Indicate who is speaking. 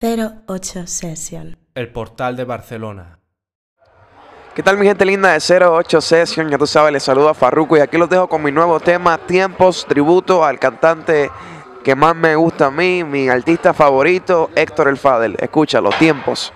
Speaker 1: 08
Speaker 2: Session. El portal de Barcelona.
Speaker 3: ¿Qué tal mi gente linda de 08 Session? Ya tú sabes, les saludo a Farruko y aquí los dejo con mi nuevo tema, Tiempos, tributo al cantante que más me gusta a mí, mi artista favorito, Héctor El Fadel.
Speaker 4: Escúchalo, Tiempos.